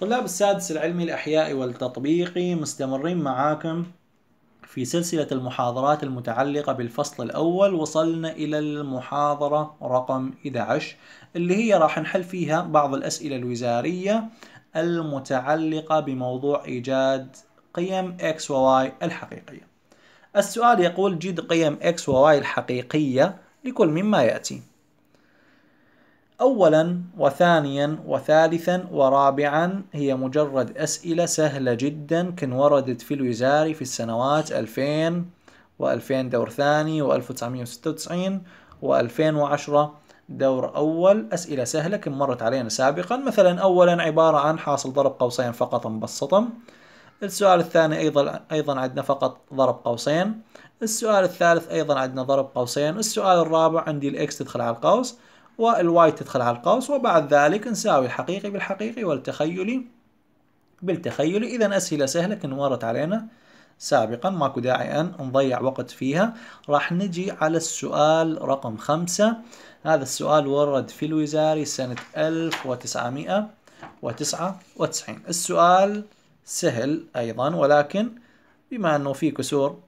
طلاب السادس العلمي الأحيائي والتطبيقي مستمرين معاكم في سلسلة المحاضرات المتعلقة بالفصل الأول وصلنا إلى المحاضرة رقم 11 اللي هي راح نحل فيها بعض الأسئلة الوزارية المتعلقة بموضوع إيجاد قيم X و Y الحقيقية السؤال يقول جد قيم X و Y الحقيقية لكل مما يأتي أولا وثانيا وثالثا ورابعا هي مجرد أسئلة سهلة جدا كان وردت في الوزاري في السنوات 2000 و2000 دور ثاني و1996 و2010 دور أول أسئلة سهلة كم مرت علينا سابقا مثلا أولا عبارة عن حاصل ضرب قوسين فقط مبسطا السؤال الثاني أيضا أيضا عندنا فقط ضرب قوسين السؤال الثالث أيضا عندنا ضرب قوسين السؤال الرابع عندي الإكس تدخل على القوس والواي تدخل على القوس وبعد ذلك نساوي الحقيقي بالحقيقي والتخيلي بالتخيلي إذا أسئلة سهلة كان مرت علينا سابقا ماكو داعي أن نضيع وقت فيها راح نجي على السؤال رقم خمسة هذا السؤال ورد في الوزاري سنة 1999 السؤال سهل أيضا ولكن بما أنه فيه كسور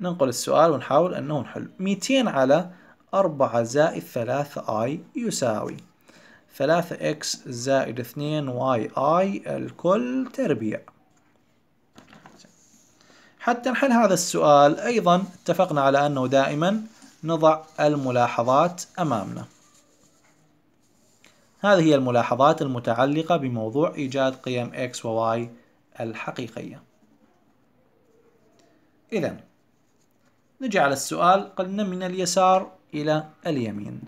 ننقل السؤال ونحاول أنه نحل 200 على 4 زائد 3 اي يساوي 3 اكس زائد 2 واي اي الكل تربيع حتى نحل هذا السؤال أيضا اتفقنا على أنه دائما نضع الملاحظات أمامنا هذه هي الملاحظات المتعلقة بموضوع إيجاد قيم X و Y الحقيقية إذا نجي على السؤال قلنا من اليسار إلى اليمين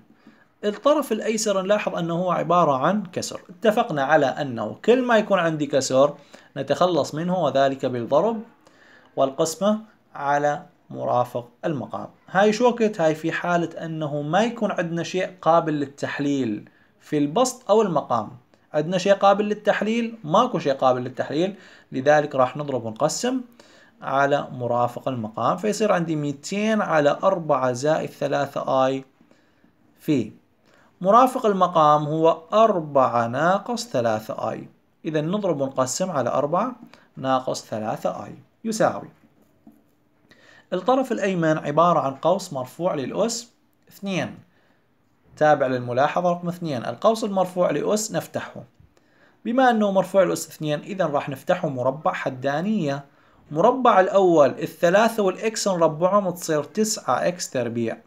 الطرف الأيسر نلاحظ أنه هو عبارة عن كسر اتفقنا على أنه كل ما يكون عندي كسر نتخلص منه وذلك بالضرب والقسمة على مرافق المقام هاي شو وقت هاي في حالة أنه ما يكون عندنا شيء قابل للتحليل في البسط أو المقام عندنا شيء قابل للتحليل ماكو شيء قابل للتحليل لذلك راح نضرب ونقسم على مرافق المقام فيصير عندي 200 على 4 زائد 3 اي في مرافق المقام هو 4 ناقص 3 اي إذا نضرب ونقسم على 4 ناقص 3 اي يساوي الطرف الأيمن عبارة عن قوس مرفوع للأس 2 تابع للملاحظة رقم 2 القوس المرفوع لأس نفتحه بما أنه مرفوع لأس 2 إذا راح نفتحه مربع حدانية مربع الأول الثلاثة والإكس نربعهم تصير تسعة إكس تربيع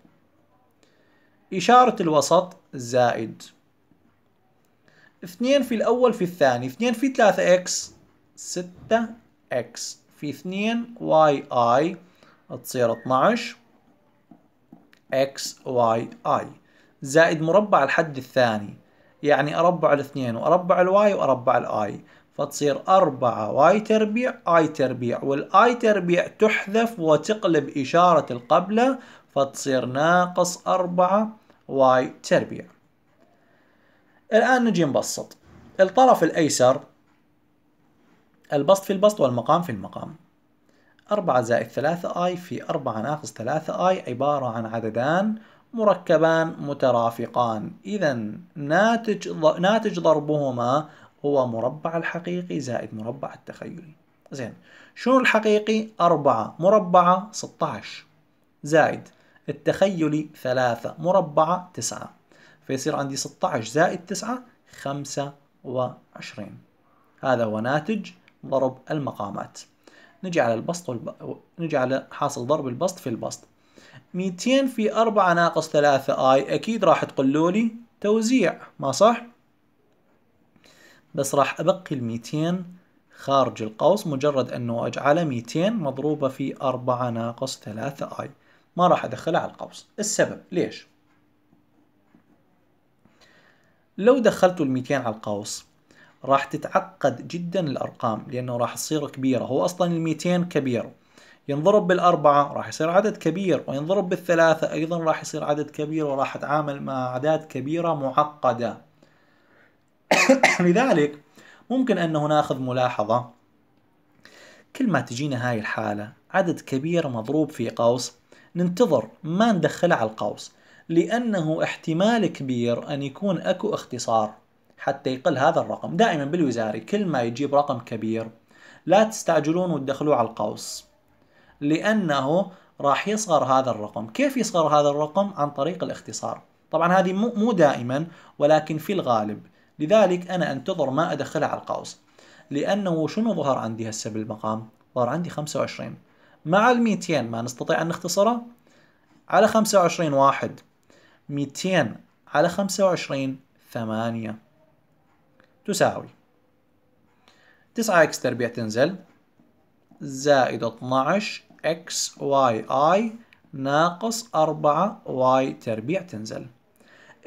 إشارة الوسط زائد اثنين في الأول في الثاني اثنين في ثلاثة إكس ستة إكس في اثنين واي آي تصير 12 إكس واي آي زائد مربع الحد الثاني يعني أربع الاثنين وأربع الواي وأربع الآي فتصير 4 واي تربيع اي تربيع والاي تربيع تحذف وتقلب إشارة القبلة فتصير ناقص 4 واي تربيع الآن نجي نبسط الطرف الأيسر البسط في البسط والمقام في المقام 4 زائد 3 اي في 4 ناقص 3 اي عبارة عن عددان مركبان مترافقان إذا ناتج ناتج ضربهما هو مربع الحقيقي زائد مربع التخيلي زين شنو الحقيقي 4 مربع 16 زائد التخيلي 3 مربع 9 فيصير عندي 16 زائد 9 25 هذا هو ناتج ضرب المقامات نجي على البسط والب... نجي على حاصل ضرب البسط في البسط 200 في 4 ناقص 3 اي اكيد راح تقولوا لي توزيع ما صح بس راح أبقي الميتين خارج القوس مجرد أنه أجعله 200 مضروبة في 4 ناقص 3 آي ما راح أدخلها على القوس السبب ليش؟ لو دخلت ال 200 على القوس راح تتعقد جدا الأرقام لأنه راح تصير كبيرة هو أصلا ال 200 كبير ينضرب بالأربعة راح يصير عدد كبير وينضرب بالثلاثة أيضا راح يصير عدد كبير وراح أتعامل مع أعداد كبيرة معقدة لذلك ممكن أنه ناخذ ملاحظة كل ما تجينا هاي الحالة عدد كبير مضروب في قوس ننتظر ما ندخله على القوس لأنه احتمال كبير أن يكون أكو اختصار حتى يقل هذا الرقم دائما بالوزاري كل ما يجيب رقم كبير لا تستعجلون وتدخلوه على القوس لأنه راح يصغر هذا الرقم كيف يصغر هذا الرقم عن طريق الاختصار طبعا هذه مو دائما ولكن في الغالب لذلك أنا أنتظر ما أدخلها على القوس لأنه شنو ظهر عندي هسه بالمقام ظهر عندي 25 مع ال 200 ما نستطيع أن نختصره على 25 واحد 200 على 25 8 تساوي 9 اكس تربيع تنزل زائد 12 اكس واي اي ناقص 4 واي تربيع تنزل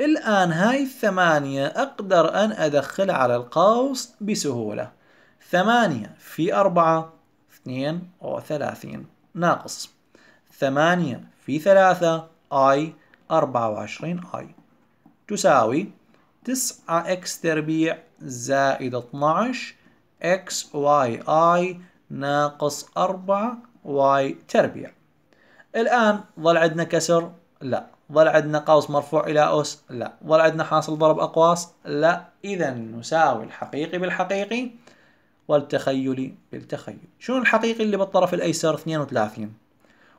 الآن هاي الثمانية أقدر أن أدخلها على القوس بسهولة ثمانية في أربعة اثنين وثلاثين ناقص ثمانية في ثلاثة اي أربعة وعشرين اي تساوي تسعة اكس تربيع زائد اتناش اكس واي اي ناقص أربعة واي تربيع الآن ظل عندنا كسر؟ لا ظل عندنا قوس مرفوع إلى أس لا ظل عندنا حاصل ضرب أقواس لا إذا نساوي الحقيقي بالحقيقي والتخيلي بالتخيل شنو الحقيقي اللي بالطرف الأيسر 32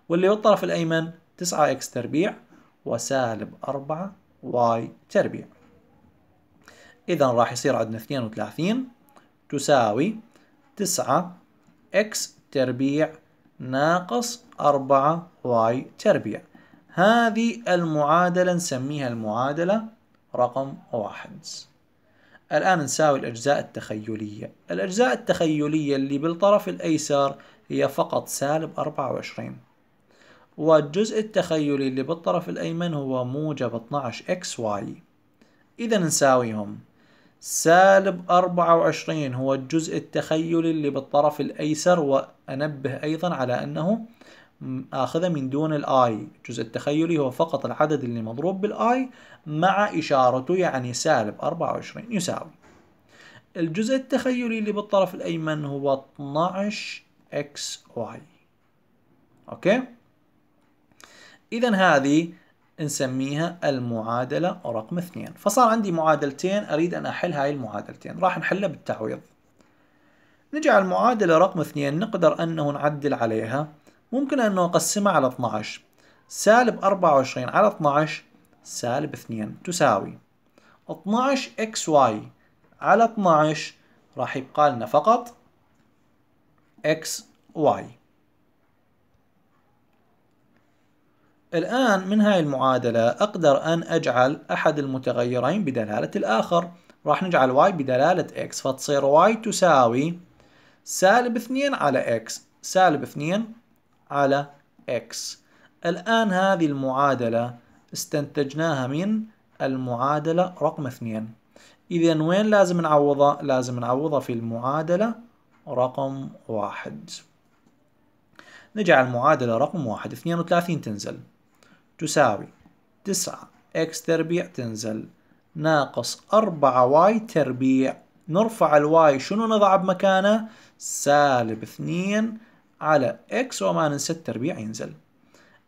واللي بالطرف الأيمن 9 إكس تربيع وسالب 4 واي تربيع إذا راح يصير عندنا 32 تساوي 9 إكس تربيع ناقص 4 واي تربيع هذه المعادلة نسميها المعادلة رقم واحد الآن نساوي الأجزاء التخيلية الأجزاء التخيلية اللي بالطرف الأيسر هي فقط سالب 24 والجزء التخيلي اللي بالطرف الأيمن هو موجب 12 واي إذا نساويهم سالب 24 هو الجزء التخيلي اللي بالطرف الأيسر وأنبه أيضا على أنه آخذه من دون الآي الجزء التخيلي هو فقط العدد اللي مضروب بالآي مع إشارته يعني سالب 24 يساوي الجزء التخيلي اللي بالطرف الأيمن هو 12 اكس واي أوكي إذا هذه نسميها المعادلة رقم اثنين فصار عندي معادلتين أريد أن أحل هاي المعادلتين راح نحلها بالتعويض نجعل المعادلة رقم اثنين نقدر أنه نعدل عليها ممكن أنه نقسمها على 12 سالب 24 على 12 سالب 2 تساوي 12 اكس واي على 12 راح يبقى لنا فقط اكس واي الآن من هاي المعادلة أقدر أن أجعل أحد المتغيرين بدلالة الآخر راح نجعل y بدلالة x فتصير y تساوي سالب 2 على x سالب 2 على x الآن هذه المعادلة استنتجناها من المعادلة رقم اثنين إذا وين لازم نعوضها؟ لازم نعوضها في المعادلة رقم واحد نجي على المعادلة رقم واحد اثنين وثلاثين تنزل تساوي تسعة اكس تربيع تنزل ناقص أربعة واي تربيع نرفع الواي شنو نضع بمكانه؟ سالب اثنين على x وما ننسى التربيع ينزل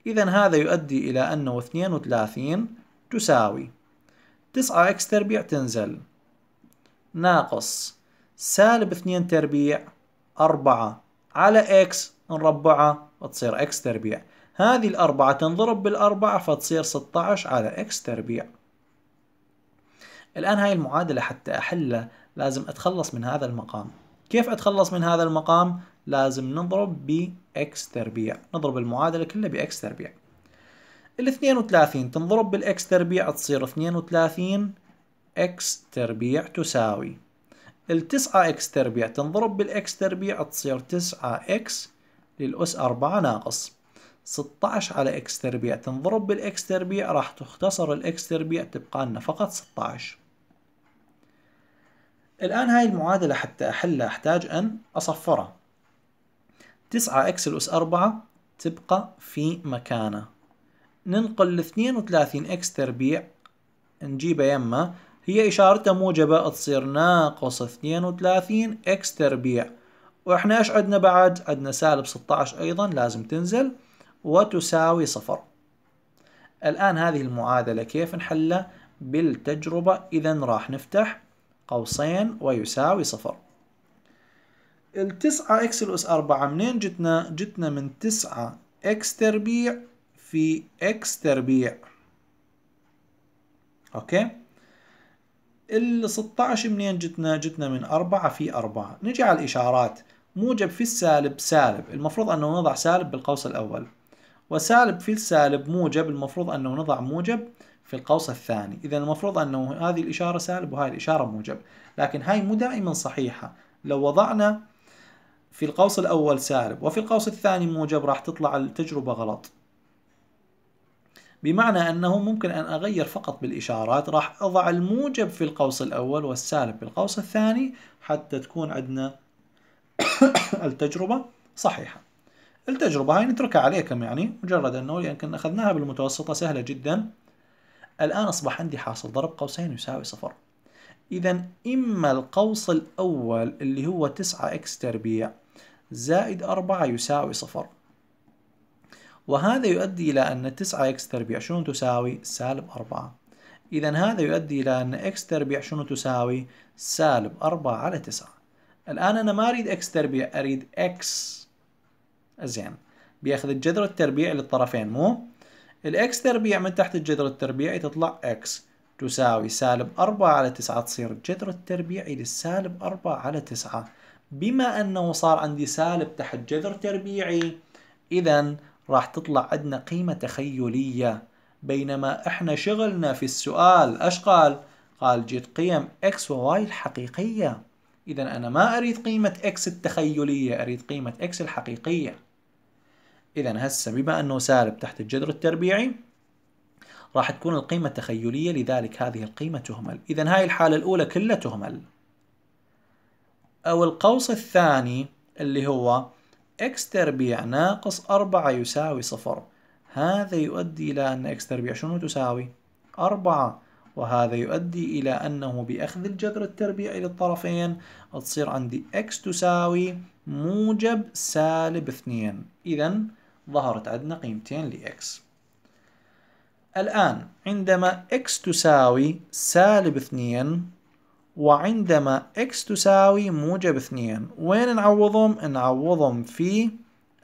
إذا هذا يؤدي إلى أنه 32 تساوي 9x تربيع تنزل ناقص سالب 2 تربيع 4 على x نربعها فتصير x تربيع هذه الأربعة تنضرب بالأربعة فتصير 16 على x تربيع الآن هاي المعادلة حتى أحلها لازم أتخلص من هذا المقام كيف أتخلص من هذا المقام؟ لازم نضرب ب x تربيع نضرب المعادلة كلها ب x تربيع ال 32 تنضرب بال x تربيع تصير 32 x تربيع تساوي ال 9 x تربيع تنضرب بال x تربيع تصير 9 x للأس 4 ناقص 16 على x تربيع تنضرب بال x تربيع راح تختصر ال x تربيع تبقى لنا فقط 16 الآن هاي المعادلة حتى أحلها أحتاج أن أصفرها تسعة اكس الأس اربعة تبقى في مكانها ننقل ال وثلاثين اكس تربيع نجيبها يما هي إشارتها موجبة تصير ناقص اثنين وثلاثين اكس تربيع وإحنا إيش عندنا بعد؟ عندنا سالب ستاعش أيضا لازم تنزل وتساوي صفر الآن هذه المعادلة كيف نحلها؟ بالتجربة إذا راح نفتح قوسين ويساوي صفر التسعة اكس الأس أربعة منين جتنا؟ جتنا من تسعة اكس تربيع في اكس تربيع اوكي ال 16 منين جتنا؟ جتنا من 4 في 4 نجي على الإشارات موجب في السالب سالب المفروض أنه نضع سالب بالقوس الأول وسالب في السالب موجب المفروض أنه نضع موجب في القوس الثاني إذا المفروض أنه هذه الإشارة سالب وهذه الإشارة موجب لكن هاي مو دائما صحيحة لو وضعنا في القوس الأول سالب وفي القوس الثاني موجب راح تطلع التجربة غلط بمعنى أنه ممكن أن أغير فقط بالإشارات راح أضع الموجب في القوس الأول والسالب في القوس الثاني حتى تكون عندنا التجربة صحيحة التجربة هاي نتركها عليكم يعني مجرد أنه يمكن أخذناها بالمتوسطة سهلة جدا الآن أصبح عندي حاصل ضرب قوسين يساوي صفر إذا إما القوس الأول اللي هو 9 إكس تربيع زائد 4 يساوي 0 وهذا يؤدي إلى أن 9x تربيع شنو تساوي سالب 4 إذا هذا يؤدي إلى أن x تربيع شنو تساوي سالب 4 على 9 الآن أنا ما أريد x تربيع أريد x زين بياخذ الجذر التربيع للطرفين مو الاكس تربيع من تحت الجذر التربيعي تطلع اكس تساوي سالب 4 على 9 تصير الجذر التربيعي للسالب 4 على 9 بما انه صار عندي سالب تحت جذر تربيعي اذا راح تطلع عندنا قيمة تخيلية بينما احنا شغلنا في السؤال ايش قال؟ قال جيت قيم x و y الحقيقية اذا انا ما اريد قيمة x التخيلية اريد قيمة x الحقيقية اذا هسه بما انه سالب تحت الجذر التربيعي راح تكون القيمة التخيلية لذلك هذه القيمة تهمل إذا هاي الحالة الأولى كلها تهمل أو القوس الثاني اللي هو x تربيع ناقص 4 يساوي صفر هذا يؤدي إلى أن x تربيع شنو تساوي؟ 4 وهذا يؤدي إلى أنه بأخذ الجذر التربيعي للطرفين تصير عندي x تساوي موجب سالب اثنين إذا ظهرت عندنا قيمتين لx الآن عندما x تساوي سالب اثنين وعندما x تساوي موجب 2 وين نعوضهم؟ نعوضهم في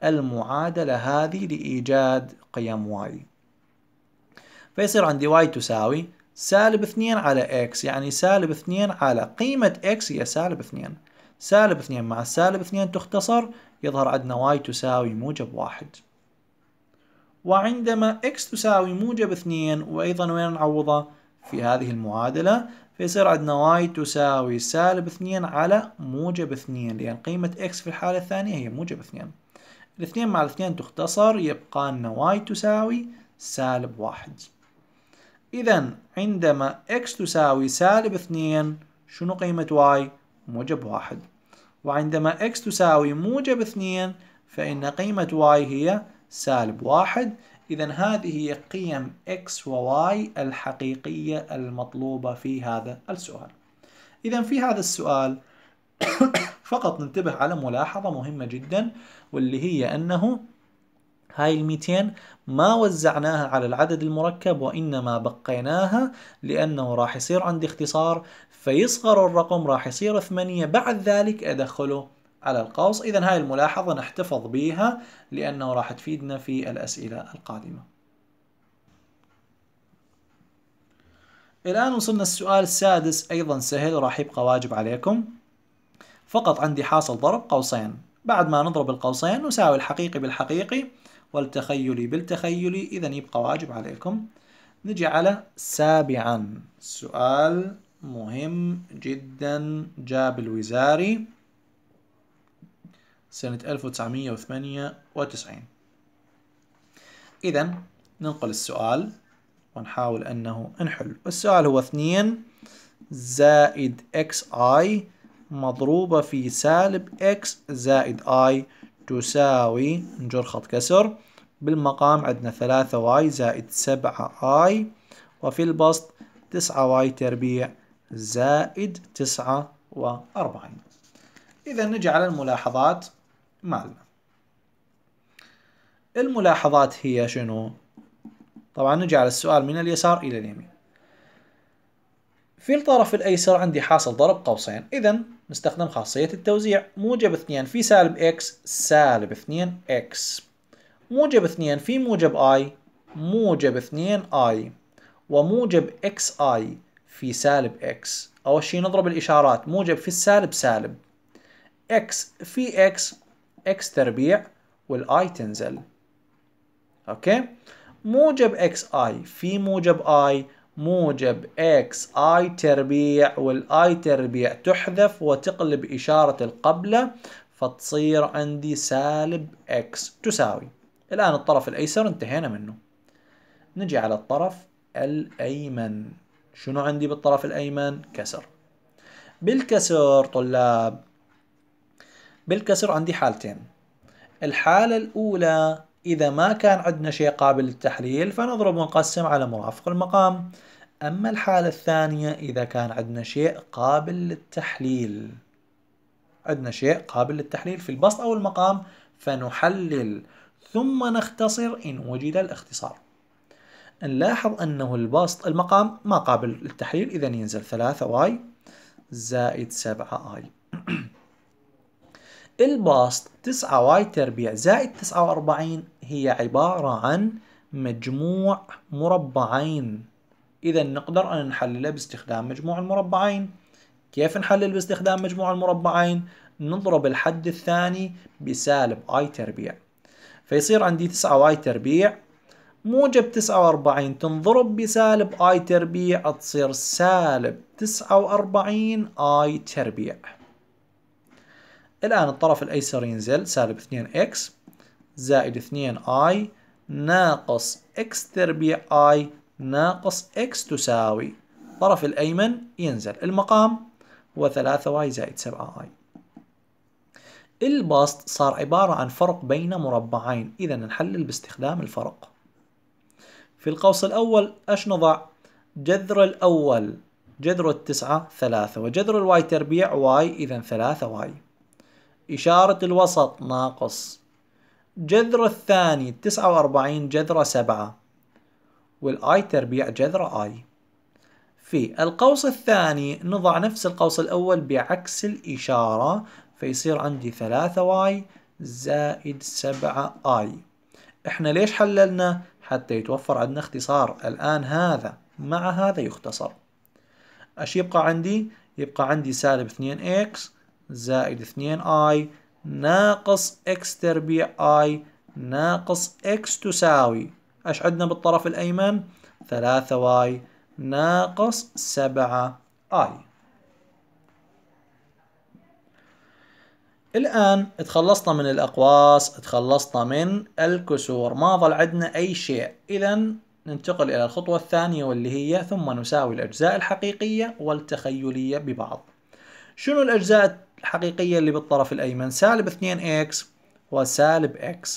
المعادلة هذه لإيجاد قيم y فيصير عندي y تساوي سالب 2 على x يعني سالب 2 على قيمة x هي سالب 2 سالب 2 مع سالب 2 تختصر يظهر عندنا y تساوي موجب 1 وعندما x تساوي موجب 2 وأيضا وين نعوضه؟ في هذه المعادلة فيصير عندنا y تساوي سالب اثنين على موجب اثنين لأن قيمة x في الحالة الثانية هي موجب اثنين الاثنين مع الاثنين تختصر يبقى لنا y تساوي سالب واحد إذا عندما x تساوي سالب اثنين شنو قيمة y؟ موجب واحد وعندما x تساوي موجب اثنين فإن قيمة y هي سالب واحد إذا هذه هي قيم X و Y الحقيقية المطلوبة في هذا السؤال إذا في هذا السؤال فقط ننتبه على ملاحظة مهمة جدا واللي هي أنه هاي ال 200 ما وزعناها على العدد المركب وإنما بقيناها لأنه راح يصير عندي اختصار فيصغر الرقم راح يصير 8 بعد ذلك أدخله على القوس إذا هاي الملاحظة نحتفظ بها لأنه راح تفيدنا في الأسئلة القادمة الآن وصلنا السؤال السادس أيضا سهل راح يبقى واجب عليكم فقط عندي حاصل ضرب قوسين بعد ما نضرب القوسين نساوي الحقيقي بالحقيقي والتخيلي بالتخيلي إذا يبقى واجب عليكم نجي على سابعا سؤال مهم جدا جاب الوزاري سنة 1998 إذا ننقل السؤال ونحاول أنه نحل السؤال هو 2 زائد xi مضروبة في سالب x زائد i تساوي نجر خط كسر بالمقام عندنا 3y زائد 7i وفي البسط 9y تربيع زائد 49 إذا نجي على الملاحظات مالنا الملاحظات هي شنو طبعا نجي على السؤال من اليسار الى اليمين في الطرف الايسر عندي حاصل ضرب قوسين اذا نستخدم خاصية التوزيع موجب 2 في سالب x سالب 2 x موجب 2 في موجب i موجب 2 i وموجب x i في سالب x أول شيء نضرب الإشارات موجب في السالب سالب x في x اكس تربيع والاي تنزل اوكي موجب اكس اي في موجب اي موجب اكس اي تربيع والاي تربيع تحذف وتقلب اشاره القبله فتصير عندي سالب اكس تساوي الان الطرف الايسر انتهينا منه نجي على الطرف الايمن شنو عندي بالطرف الايمن كسر بالكسر طلاب بالكسر عندي حالتين الحالة الأولى إذا ما كان عندنا شيء قابل للتحليل فنضرب ونقسم على مرافق المقام أما الحالة الثانية إذا كان عندنا شيء قابل للتحليل عندنا شيء قابل للتحليل في البسط أو المقام فنحلل ثم نختصر إن وجد الاختصار نلاحظ أنه البسط المقام ما قابل للتحليل إذا ينزل 3 واي زائد 7 اي البسط 9 واي تربيع زائد 49 هي عبارة عن مجموع مربعين إذا نقدر أن نحللها باستخدام مجموع المربعين كيف نحلل باستخدام مجموع المربعين؟ نضرب الحد الثاني بسالب اي تربيع فيصير عندي 9 واي تربيع موجب 49 تنضرب بسالب اي تربيع تصير سالب 49 اي تربيع الآن الطرف الأيسر ينزل سالب 2x زائد 2i ناقص x تربيع i ناقص x تساوي الطرف الأيمن ينزل المقام هو 3y زائد 7i البسط صار عبارة عن فرق بين مربعين إذا نحلل باستخدام الفرق في القوس الأول أش نضع جذر الأول جذر التسعة ثلاثة وجذر الواي تربيع واي إذا ثلاثة واي إشارة الوسط ناقص جذر الثاني تسعة وأربعين جذرة سبعة والآي تربيع جذرة آي في القوس الثاني نضع نفس القوس الأول بعكس الإشارة فيصير عندي ثلاثة واي زائد سبعة آي احنا ليش حللنا؟ حتى يتوفر عندنا اختصار الآن هذا مع هذا يختصر أش يبقى عندي؟ يبقى عندي سالب 2x زائد 2i ناقص x تربيع i ناقص x تساوي ايش عندنا بالطرف الايمن 3y ناقص 7i الآن تخلصنا من الأقواس تخلصنا من الكسور ما ظل عندنا أي شيء إذا ننتقل إلى الخطوة الثانية واللي هي ثم نساوي الأجزاء الحقيقية والتخيلية ببعض شنو الأجزاء الحقيقية اللي بالطرف الأيمن سالب 2x وسالب x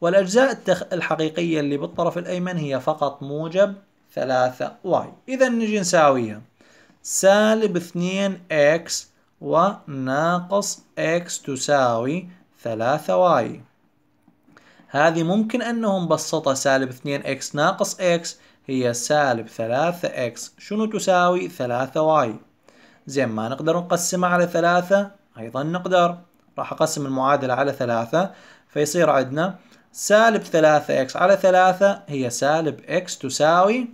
والأجزاء التخ... الحقيقية اللي بالطرف الأيمن هي فقط موجب 3y إذا نجي نساويها سالب 2x وناقص x تساوي 3y هذه ممكن أنه مبسطة سالب 2x ناقص x هي سالب 3x شنو تساوي 3y زين ما نقدر نقسمها على 3 أيضا نقدر راح أقسم المعادلة على ثلاثة فيصير عندنا سالب ثلاثة إكس على ثلاثة هي سالب إكس تساوي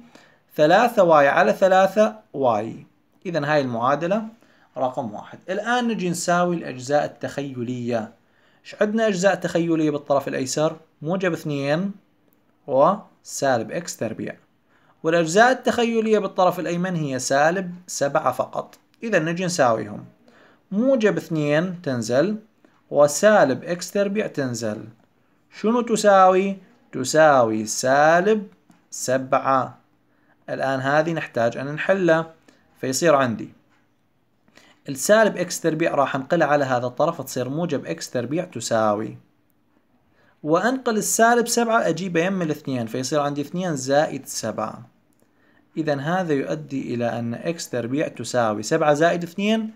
ثلاثة واي على ثلاثة واي إذا هاي المعادلة رقم واحد الآن نجي نساوي الأجزاء التخيلية إيش عندنا أجزاء تخيلية بالطرف الأيسر موجب اثنين وسالب إكس تربيع والأجزاء التخيلية بالطرف الأيمن هي سالب سبعة فقط إذا نجي نساويهم موجب اثنين تنزل وسالب إكس تربيع تنزل شنو تساوي؟ تساوي سالب سبعة الآن هذه نحتاج أن نحلها فيصير عندي السالب إكس تربيع راح أنقلها على هذا الطرف تصير موجب إكس تربيع تساوي وأنقل السالب سبعة أجيبه يم الاثنين فيصير عندي اثنين زائد سبعة إذا هذا يؤدي إلى أن إكس تربيع تساوي سبعة زائد اثنين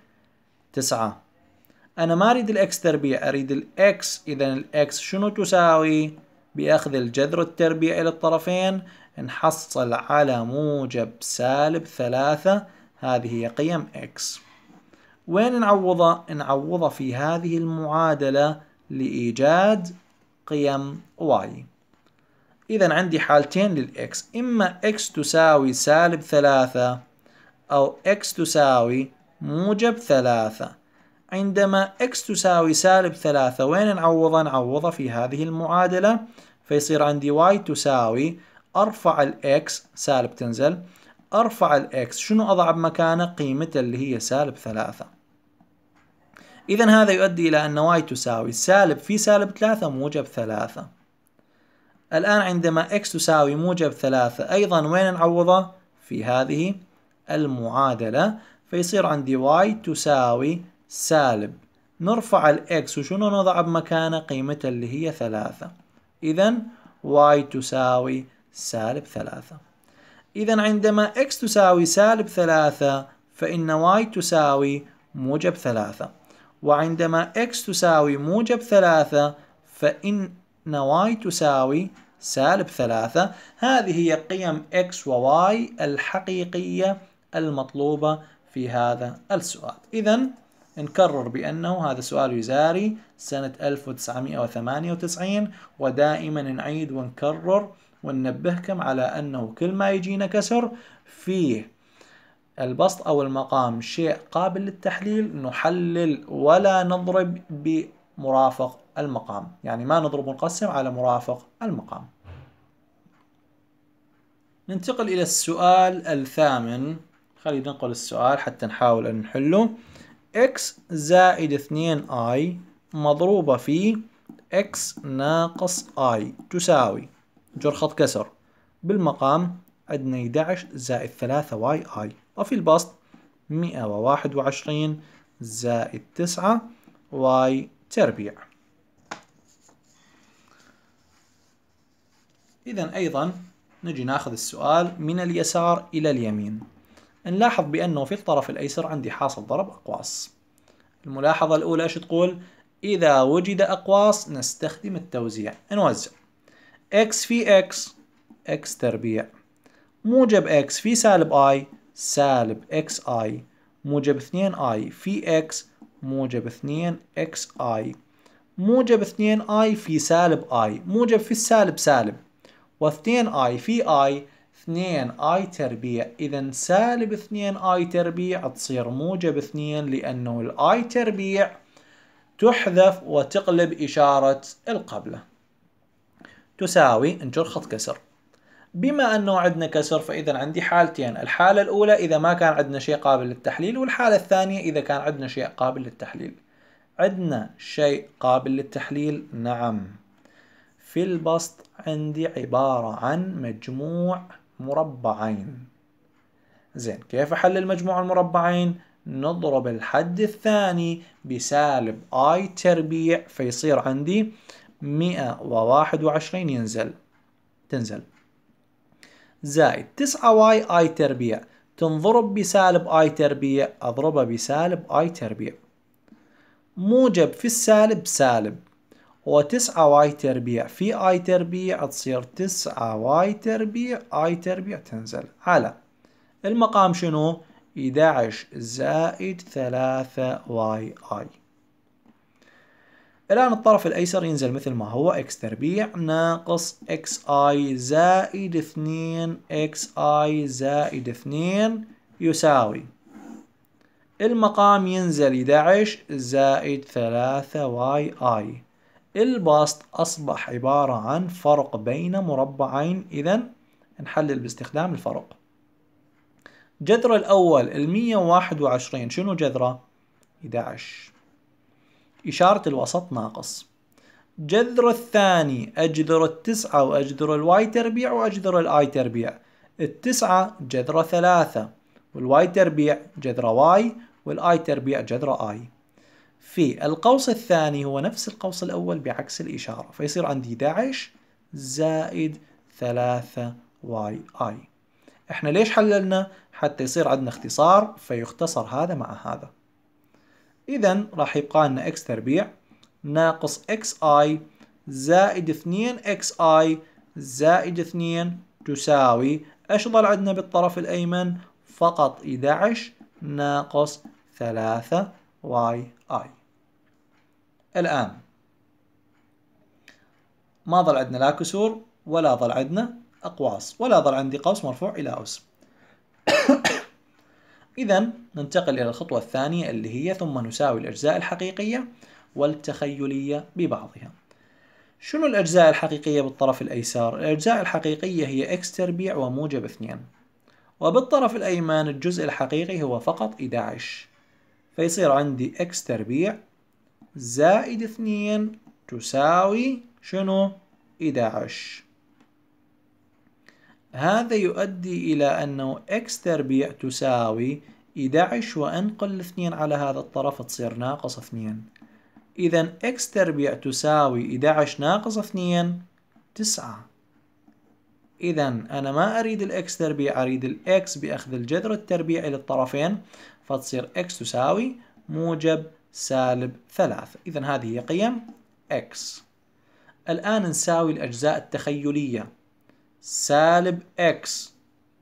تسعة أنا ما أريد الإكس تربيع أريد الإكس إذا الإكس شنو تساوي؟ بأخذ الجذر التربيع إلى الطرفين نحصل على موجب سالب ثلاثة هذه هي قيم إكس وين نعوضه؟ نعوضه في هذه المعادلة لإيجاد قيم واي إذا عندي حالتين للإكس إما إكس تساوي سالب ثلاثة أو إكس تساوي موجب ثلاثة عندما x تساوي سالب ثلاثة وين نعوضه نعوضه في هذه المعادلة فيصير عندي y تساوي ارفع الاكس سالب تنزل ارفع الاكس شنو اضع بمكانه قيمته اللي هي سالب ثلاثة اذا هذا يؤدي الى ان y تساوي سالب في سالب ثلاثة موجب ثلاثة الان عندما x تساوي موجب ثلاثة ايضا وين نعوضه في هذه المعادلة فيصير عندي y تساوي سالب نرفع الاكس وشنو نضع بمكانه قيمته اللي هي ثلاثة اذا y تساوي سالب ثلاثة اذا عندما x تساوي سالب ثلاثة فان y تساوي موجب ثلاثة وعندما x تساوي موجب ثلاثة فإن y تساوي سالب ثلاثة هذه هي قيم x و y الحقيقية المطلوبة في هذا السؤال إذا نكرر بأنه هذا سؤال يزاري سنة 1998 ودائما نعيد ونكرر وننبهكم على أنه كل ما يجينا كسر فيه البسط أو المقام شيء قابل للتحليل نحلل ولا نضرب بمرافق المقام يعني ما نضرب ونقسم على مرافق المقام ننتقل إلى السؤال الثامن خلينا ننقل السؤال حتى نحاول أن نحله x زائد 2i مضروبة في x ناقص i تساوي جر خط كسر بالمقام عندنا 11 زائد 3 y i وفي البسط 121 زائد 9 y تربيع إذا أيضا نجي ناخذ السؤال من اليسار إلى اليمين نلاحظ بأنه في الطرف الأيسر عندي حاصل ضرب أقواس الملاحظة الأولى إيش تقول؟ إذا وجد أقواس نستخدم التوزيع نوزع x في x x تربيع موجب x في سالب i سالب xi موجب 2i في x موجب 2xi موجب 2i في سالب i موجب في السالب سالب و2i في i 2 اي تربيع اذا سالب 2 اي تربيع تصير موجب 2 لانه الاي تربيع تحذف وتقلب اشاره القبله تساوي انشر خط كسر بما انه عندنا كسر فاذا عندي حالتين الحاله الاولى اذا ما كان عندنا شيء قابل للتحليل والحاله الثانيه اذا كان عندنا شيء قابل للتحليل عندنا شيء قابل للتحليل نعم في البسط عندي عبارة عن مجموع مربعين زين كيف حل المجموع المربعين نضرب الحد الثاني بسالب اي تربيع فيصير عندي 121 ينزل تنزل زائد 9 واي اي تربيع تنضرب بسالب اي تربيع اضربها بسالب اي تربيع موجب في السالب سالب هو 9 واي تربيع في اي تربيع تصير 9 واي تربيع اي تربيع تنزل على المقام شنو 11 زائد 3 واي اي الآن الطرف الأيسر ينزل مثل ما هو x تربيع ناقص x i زائد 2 x i زائد 2 يساوي المقام ينزل 11 زائد 3 y i الباسط أصبح عبارة عن فرق بين مربعين إذا نحلل باستخدام الفرق جذر الأول المية واحد وعشرين شنو جذره؟ 11 إشارة الوسط ناقص جذر الثاني أجذر التسعة وأجذر الواي تربيع وأجذر الآي تربيع التسعة جذر ثلاثة والواي تربيع جذر واي والآي تربيع جذر آي في القوس الثاني هو نفس القوس الأول بعكس الإشارة فيصير عندي 11 زائد 3 واي اي احنا ليش حللنا؟ حتى يصير عندنا اختصار فيختصر هذا مع هذا إذا راح يبقى لنا x تربيع ناقص xi زائد 2xi زائد 2 تساوي ايش ضل عندنا بالطرف الأيمن؟ فقط 11 ناقص 3 y i الآن ما ظل عندنا لا كسور ولا ظل عندنا أقواس ولا ظل عندي قوس مرفوع إلى أوس إذا ننتقل إلى الخطوة الثانية اللي هي ثم نساوي الأجزاء الحقيقية والتخيلية ببعضها شنو الأجزاء الحقيقية بالطرف الأيسر؟ الأجزاء الحقيقية هي x تربيع وموجب 2 وبالطرف الأيمن الجزء الحقيقي هو فقط 11 فيصير عندي x تربيع زائد اثنين تساوي شنو؟ 11 هذا يؤدي إلى أنه x تربيع تساوي 11 وأنقل الاثنين على هذا الطرف تصير ناقص اثنين إذا x تربيع تساوي 11 ناقص اثنين تسعة إذا أنا ما أريد الإكس تربيع أريد الإكس بأخذ الجذر التربيعي للطرفين فتصير إكس تساوي موجب سالب ثلاثة إذا هذه هي قيم x الآن نساوي الأجزاء التخيلية سالب x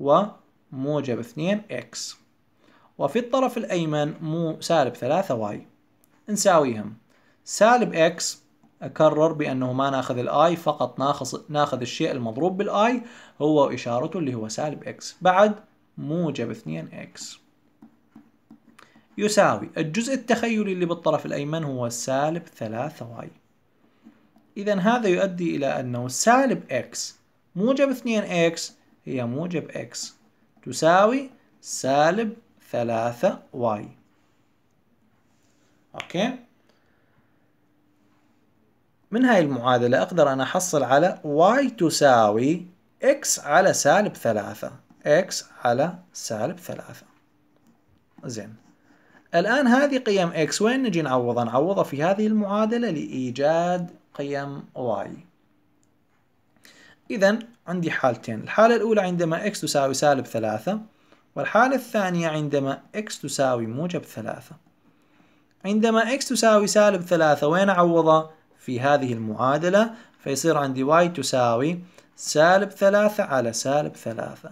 وموجب 2x وفي الطرف الأيمن مو سالب 3y نساويهم سالب x أكرر بأنه ما ناخذ الاي فقط ناخذ ناخذ الشيء المضروب بالاي هو إشارته اللي هو سالب x بعد موجب 2x يساوي الجزء التخيلي اللي بالطرف الأيمن هو سالب 3y إذا هذا يؤدي إلى أنه سالب x موجب 2x هي موجب x تساوي سالب 3y أوكي من هاي المعادلة أقدر أنا أحصل على y تساوي x على سالب 3 x على سالب 3 زين الآن هذه قيم x وين نجي نعوضها نعوضها في هذه المعادلة لإيجاد قيم y إذا عندي حالتين الحالة الأولى عندما x تساوي سالب ثلاثة والحالة الثانية عندما x تساوي موجب ثلاثة عندما x تساوي سالب ثلاثة وين أعوضها؟ في هذه المعادلة فيصير عندي y تساوي سالب ثلاثة على سالب ثلاثة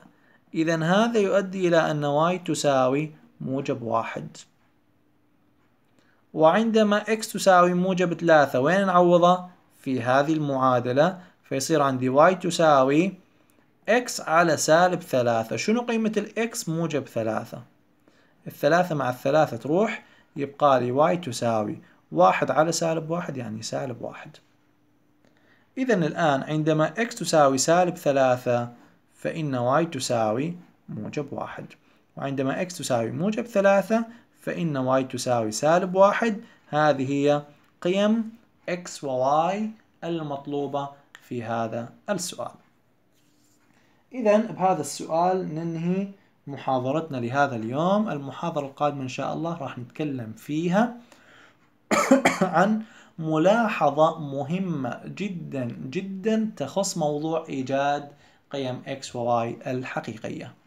إذا هذا يؤدي إلى أن y تساوي موجب واحد وعندما x تساوي موجب 3 وين نعوضها في هذه المعادلة فيصير عندي y تساوي x على سالب 3 شنو قيمة الاكس موجب 3 الثلاثة مع الثلاثة تروح يبقى لي y تساوي واحد على سالب واحد يعني سالب واحد إذا الآن عندما x تساوي سالب ثلاثة فإن y تساوي موجب واحد وعندما x تساوي موجب ثلاثة فإن y تساوي سالب واحد هذه هي قيم x و y المطلوبة في هذا السؤال إذا بهذا السؤال ننهي محاضرتنا لهذا اليوم المحاضرة القادمة إن شاء الله راح نتكلم فيها عن ملاحظة مهمة جدا جدا تخص موضوع إيجاد قيم X و Y الحقيقية